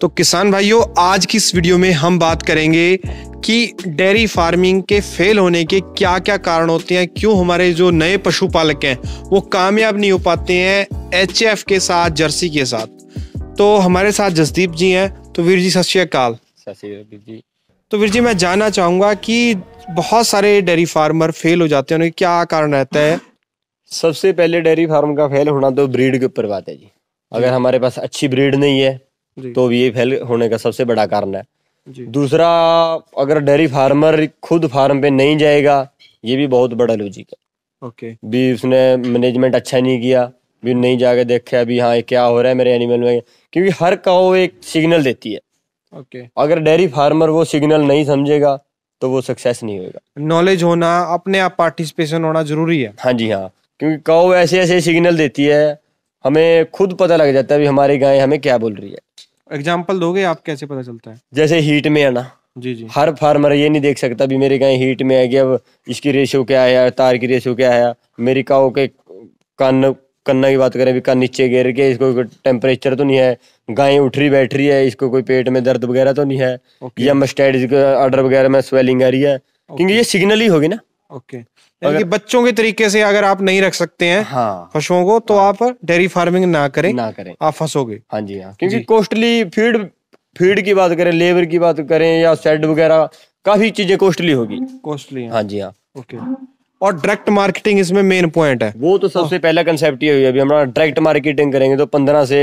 तो किसान भाइयों आज की इस वीडियो में हम बात करेंगे कि डेयरी फार्मिंग के फेल होने के क्या क्या कारण होते हैं क्यों हमारे जो नए पशुपालक हैं वो कामयाब नहीं हो पाते हैं एच के साथ जर्सी के साथ तो हमारे साथ जसदीप जी हैं तो वीर जी सत श्रीकाल जी तो वीर जी मैं जानना चाहूँगा कि बहुत सारे डेयरी फार्मर फेल हो जाते हैं उनके क्या कारण रहता है सबसे पहले डेयरी फार्म का फेल होना तो ब्रीड के ऊपर बात है जी अगर हमारे पास अच्छी ब्रीड नहीं है तो ये फेल होने का सबसे बड़ा कारण है दूसरा अगर डेयरी फार्मर खुद फार्म पे नहीं जाएगा ये भी बहुत बड़ा लॉजिक है ओके भी उसने मैनेजमेंट अच्छा नहीं किया भी नहीं जाके देखे अभी हाँ क्या हो रहा है मेरे एनिमल में क्योंकि हर काओ एक सिग्नल देती है ओके अगर डेयरी फार्मर वो सिग्नल नहीं समझेगा तो वो सक्सेस नहीं होगा नॉलेज होना अपने आप पार्टिसिपेशन होना जरूरी है हाँ जी हाँ क्योंकि काओ ऐसे ऐसे सिग्नल देती है हमें खुद पता लग जाता है हमारी गाय हमें क्या बोल रही है एग्जाम्पल दोगे आप कैसे पता चलता है जैसे हीट में है ना जी जी हर फार्मर ये नहीं देख सकता भी मेरे गाय हीट में आएगी अब इसकी रेशियो क्या आया तार की रेशियो क्या आया मेरी काओ के कान कन्ना की बात करें भी कान नीचे गिर के इसको टेम्परेचर तो नहीं है गाय उठ रही बैठ रही है इसको कोई पेट में दर्द वगैरह तो नहीं है या मस्टैड ऑर्डर वगैरह में स्वेलिंग आ रही है क्योंकि ये सिग्नल ही होगी ना ओके okay. अगर बच्चों के तरीके से अगर आप नहीं रख सकते हैं हाँ, पशुओं को तो हाँ, आप डेयरी फार्मिंग ना करें ना करें आप फंसोगे हाँ जी हाँ क्योंकि कॉस्टली फीड फीड की बात करें लेबर की बात करें या सेड वगैरह काफी चीजें कॉस्टली होगी कॉस्टली हाँ जी हाँ ओके और डायरेक्ट मार्केटिंग इसमें मेन पॉइंट है वो तो सबसे पहला कंसेप्ट ये हुई अभी हमारा डायरेक्ट मार्केटिंग करेंगे तो पंद्रह से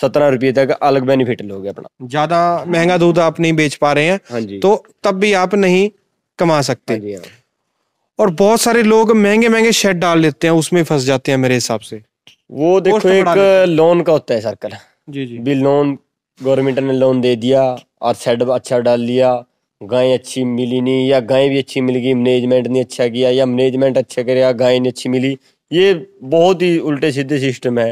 सत्रह रुपये तक अलग बेनिफिट लोगे अपना ज्यादा महंगा दूध आप नहीं बेच पा रहे हैं हाँ तो तब भी आप नहीं कमा सकते हाँ हाँ। और बहुत सारे लोग महंगे महंगे शेड डाल लेते हैं उसमें फंस जाते हैं मेरे हिसाब से वो देखो एक लोन का होता है सर्कल जी जी भी लोन गवर्नमेंट ने लोन दे दिया और शेड अच्छा डाल लिया गाय अच्छी मिली नहीं या गाय भी अच्छी मिल गई मैनेजमेंट ने अच्छा किया या मैनेजमेंट अच्छा कराया गाय ने अच्छी मिली ये बहुत ही उल्टे सीधे सिस्टम है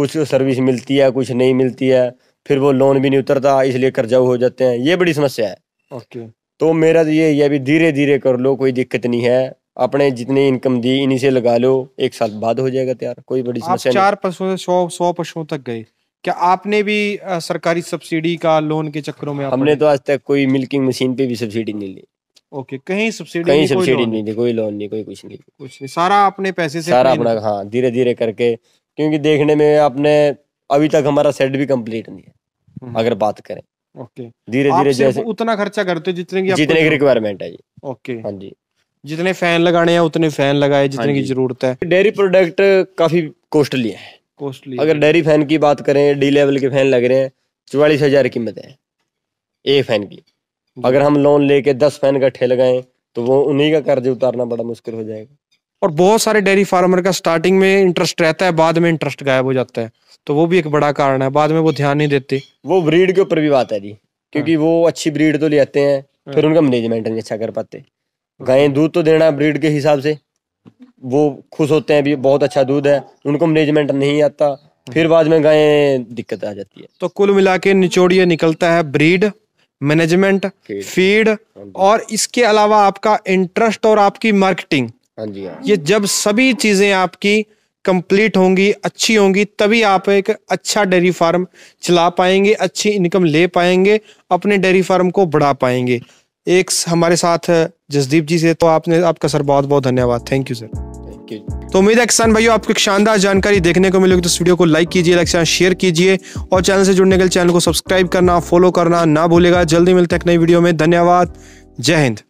कुछ सर्विस मिलती है कुछ नहीं मिलती है फिर वो लोन भी नहीं उतरता इसलिए कर्जाऊ हो जाते हैं ये बड़ी समस्या है ओके तो मेरा तो ये है भी धीरे धीरे कर लो कोई दिक्कत नहीं है अपने जितने इनकम दी इन्हीं से लगा लो एक साल बाद हो जाएगा तैयार कोई बड़ी समस्या चार पशुओं से सौ सौ पशुओं तक गए क्या आपने भी सरकारी सब्सिडी का लोन के चक्करों में हमने तो आज तक कोई मिल्किंग मशीन पे भी सब्सिडी नहीं ली ओके कहीं सब्सिडी कहीं सब्सिडी नहीं ली कोई लोन नहीं कोई कुछ नहीं कुछ नहीं सारा अपने पैसे से सारा अपना हाँ धीरे धीरे करके क्योंकि देखने में आपने अभी तक हमारा सेट भी कम्प्लीट नहीं है हम्म। अगर बात करें ओके धीरे धीरे जैसे उतना खर्चा करते हो जितने की जितने की रिक्वायरमेंट है जी ओके हाँ जी जितने फैन लगाने हैं उतने फैन लगाए जितने हाँ की जरूरत है डेयरी प्रोडक्ट काफी कॉस्टली है कॉस्टली अगर डेयरी फैन की बात करें डी लेवल के फैन लग रहे हैं चौवालीस हजार कीमत है ए फैन की अगर हम लोन लेके दस फैन ठेल लगाएं तो वो उन्हीं का कर्ज उतारना बड़ा मुश्किल हो जाएगा और बहुत सारे डेयरी फार्मर का स्टार्टिंग में इंटरेस्ट रहता है बाद में इंटरेस्ट गायब हो जाता है तो वो भी एक बड़ा कारण है बाद में वो ध्यान नहीं देते वो ब्रीड के ऊपर भी बात है जी क्योंकि हाँ। वो अच्छी ब्रीड तो ले आते हैं फिर हाँ। उनका मैनेजमेंट नहीं अच्छा कर पाते गायें दूध तो देना ब्रीड के हिसाब से वो खुश होते हैं भी बहुत अच्छा दूध है उनको मैनेजमेंट नहीं आता फिर बाद में गायें दिक्कत आ जाती है तो कुल मिला के निचोड़िए निकलता है ब्रीड मैनेजमेंट फीड और इसके अलावा आपका इंटरेस्ट और आपकी मार्केटिंग हाँ जी हाँ ये जब सभी चीजें आपकी कंप्लीट होंगी अच्छी होंगी तभी आप एक अच्छा डेयरी फार्म चला पाएंगे अच्छी इनकम ले पाएंगे अपने डेयरी फार्म को बढ़ा पाएंगे एक हमारे साथ जसदीप जी से तो आपने आपका सर बहुत बहुत धन्यवाद thank you sir thank you तो उम्मीद है किसान भाइयों आपको एक शानदार जानकारी देखने को मिलेगी तो वीडियो को लाइक कीजिए लाइक शेयर कीजिए और चैनल से जुड़ने के लिए चैनल को सब्सक्राइब करना फॉलो करना ना भूलेगा जल्दी मिलते हैं नई वीडियो में धन्यवाद जय हिंद